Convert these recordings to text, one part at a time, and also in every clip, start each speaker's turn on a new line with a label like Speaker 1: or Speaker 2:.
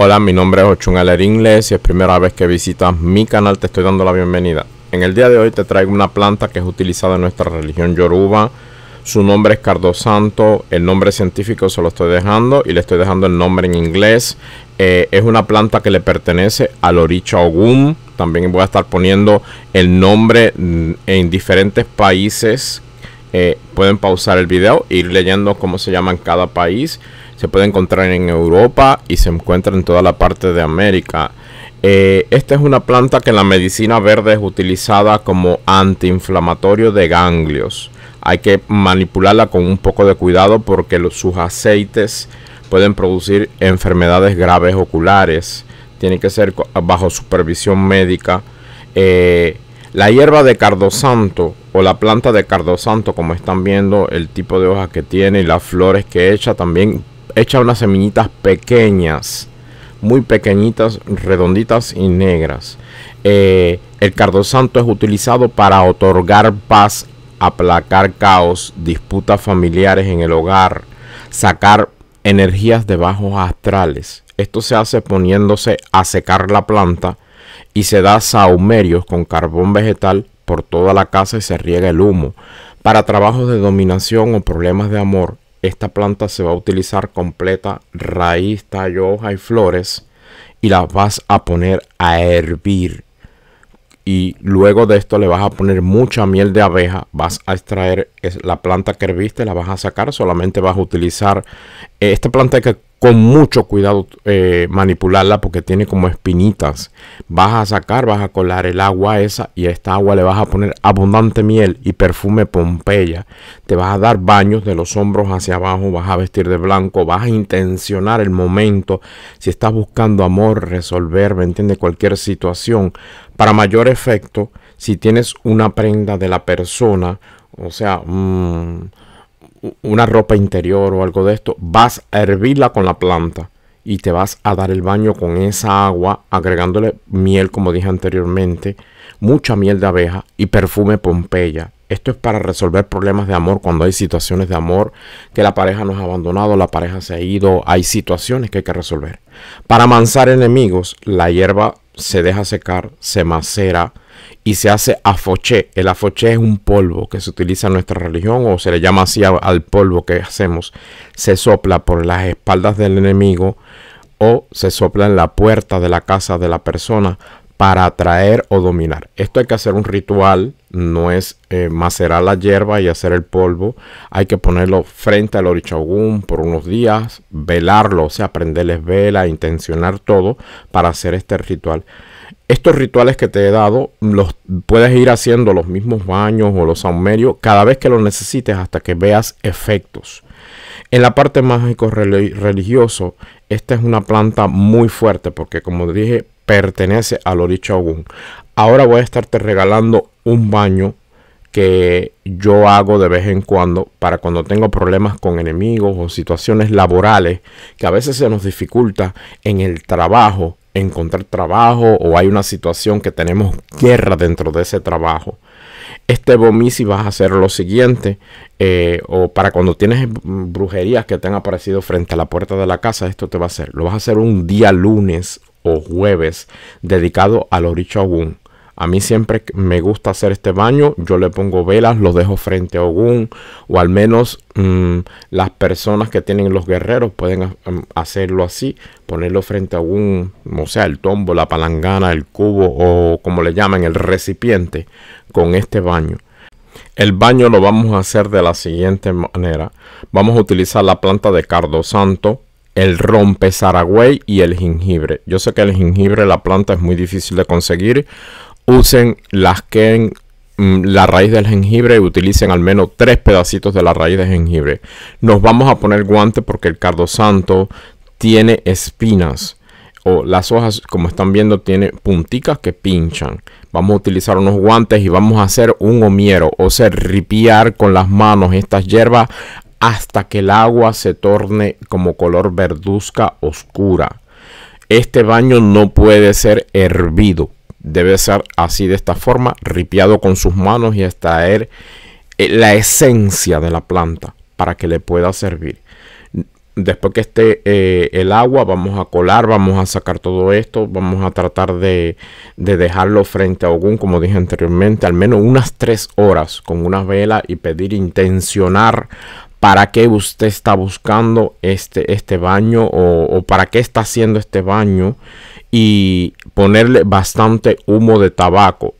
Speaker 1: Hola, mi nombre es Ochun Inglés y es primera vez que visitas mi canal te estoy dando la bienvenida. En el día de hoy te traigo una planta que es utilizada en nuestra religión yoruba. Su nombre es Cardo Santo, el nombre científico se lo estoy dejando y le estoy dejando el nombre en inglés. Eh, es una planta que le pertenece al Oricha Ogum. También voy a estar poniendo el nombre mm, en diferentes países eh, pueden pausar el video, ir leyendo cómo se llama en cada país. Se puede encontrar en Europa y se encuentra en toda la parte de América. Eh, esta es una planta que en la medicina verde es utilizada como antiinflamatorio de ganglios. Hay que manipularla con un poco de cuidado porque los, sus aceites pueden producir enfermedades graves oculares. Tiene que ser bajo supervisión médica. Eh, la hierba de cardosanto o la planta de cardosanto, como están viendo, el tipo de hojas que tiene y las flores que echa, también echa unas semillitas pequeñas, muy pequeñitas, redonditas y negras. Eh, el cardosanto es utilizado para otorgar paz, aplacar caos, disputas familiares en el hogar, sacar energías de bajos astrales. Esto se hace poniéndose a secar la planta y se da saumerios con carbón vegetal por toda la casa y se riega el humo. Para trabajos de dominación o problemas de amor, esta planta se va a utilizar completa, raíz, tallo, hoja y flores y la vas a poner a hervir. Y luego de esto le vas a poner mucha miel de abeja. Vas a extraer la planta que herviste, la vas a sacar. Solamente vas a utilizar esta planta que con mucho cuidado eh, manipularla porque tiene como espinitas. Vas a sacar, vas a colar el agua esa y a esta agua le vas a poner abundante miel y perfume Pompeya. Te vas a dar baños de los hombros hacia abajo, vas a vestir de blanco, vas a intencionar el momento. Si estás buscando amor, resolver, ¿me entiende? Cualquier situación. Para mayor efecto, si tienes una prenda de la persona, o sea, mm, una ropa interior o algo de esto, vas a hervirla con la planta y te vas a dar el baño con esa agua, agregándole miel, como dije anteriormente, mucha miel de abeja y perfume Pompeya. Esto es para resolver problemas de amor cuando hay situaciones de amor que la pareja nos ha abandonado, la pareja se ha ido, hay situaciones que hay que resolver. Para amansar enemigos, la hierba se deja secar, se macera, y se hace afoché. El afoché es un polvo que se utiliza en nuestra religión o se le llama así al polvo que hacemos. Se sopla por las espaldas del enemigo o se sopla en la puerta de la casa de la persona para atraer o dominar. Esto hay que hacer un ritual, no es eh, macerar la hierba y hacer el polvo. Hay que ponerlo frente al orichagún por unos días, velarlo, o sea, prenderles vela, intencionar todo para hacer este ritual estos rituales que te he dado, los puedes ir haciendo los mismos baños o los saumerios cada vez que los necesites hasta que veas efectos. En la parte mágico religioso, esta es una planta muy fuerte porque como dije, pertenece al dicho Ahora voy a estarte regalando un baño que yo hago de vez en cuando para cuando tengo problemas con enemigos o situaciones laborales que a veces se nos dificulta en el trabajo encontrar trabajo o hay una situación que tenemos guerra dentro de ese trabajo. Este bomisi vas a hacer lo siguiente, eh, o para cuando tienes brujerías que te han aparecido frente a la puerta de la casa, esto te va a hacer. Lo vas a hacer un día lunes o jueves dedicado al aún a mí siempre me gusta hacer este baño. Yo le pongo velas, lo dejo frente a un O al menos mm, las personas que tienen los guerreros pueden mm, hacerlo así. Ponerlo frente a un, o sea, el tombo, la palangana, el cubo o como le llaman, el recipiente con este baño. El baño lo vamos a hacer de la siguiente manera. Vamos a utilizar la planta de cardo santo, el rompe zaragüey y el jengibre. Yo sé que el jengibre, la planta es muy difícil de conseguir, usen, en mm, la raíz del jengibre y utilicen al menos tres pedacitos de la raíz de jengibre. Nos vamos a poner guantes porque el cardo santo tiene espinas o las hojas, como están viendo, tiene punticas que pinchan. Vamos a utilizar unos guantes y vamos a hacer un homiero, o sea, ripiar con las manos estas hierbas hasta que el agua se torne como color verduzca oscura. Este baño no puede ser hervido debe ser así de esta forma, ripiado con sus manos y extraer eh, la esencia de la planta para que le pueda servir. Después que esté eh, el agua, vamos a colar, vamos a sacar todo esto, vamos a tratar de, dejarlo frente a algún, como dije anteriormente, al menos unas tres horas con una vela y pedir intencionar para qué usted está buscando este, este baño o para qué está haciendo este baño y ponerle bastante humo de tabaco.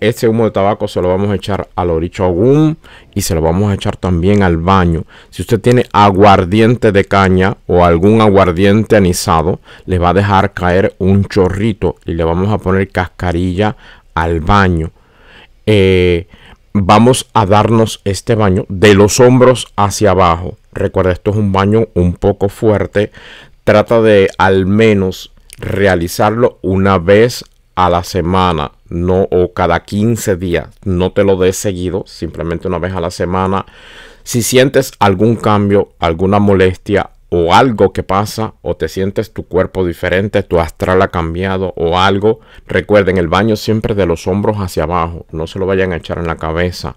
Speaker 1: Ese humo de tabaco se lo vamos a echar al oricho agún y se lo vamos a echar también al baño. Si usted tiene aguardiente de caña o algún aguardiente anisado. le va a dejar caer un chorrito y le vamos a poner cascarilla al baño. Eh, vamos a darnos este baño de los hombros hacia abajo. Recuerda, esto es un baño un poco fuerte. Trata de al menos realizarlo una vez a la semana, no o cada 15 días, no te lo des seguido, simplemente una vez a la semana. Si sientes algún cambio, alguna molestia o algo que pasa o te sientes tu cuerpo diferente, tu astral ha cambiado o algo, recuerden el baño siempre de los hombros hacia abajo, no se lo vayan a echar en la cabeza.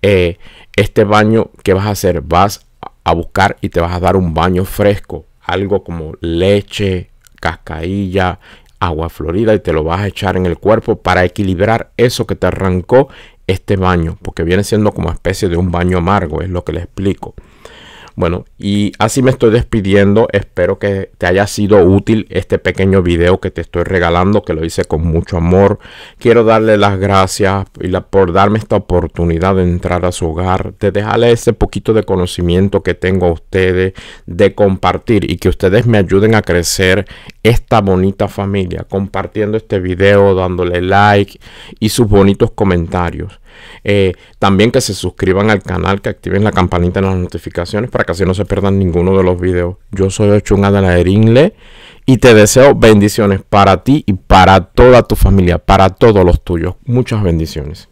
Speaker 1: Eh, este baño que vas a hacer, vas a buscar y te vas a dar un baño fresco, algo como leche, cascailla, agua florida y te lo vas a echar en el cuerpo para equilibrar eso que te arrancó este baño, porque viene siendo como especie de un baño amargo, es lo que le explico. Bueno, y así me estoy despidiendo. Espero que te haya sido útil este pequeño video que te estoy regalando, que lo hice con mucho amor. Quiero darle las gracias por darme esta oportunidad de entrar a su hogar, de dejarle ese poquito de conocimiento que tengo a ustedes, de compartir y que ustedes me ayuden a crecer esta bonita familia, compartiendo este video, dándole like y sus bonitos comentarios. Eh, también que se suscriban al canal, que activen la campanita de las notificaciones para que así no se pierdan ninguno de los videos. Yo soy la Erinle y te deseo bendiciones para ti y para toda tu familia, para todos los tuyos. Muchas bendiciones.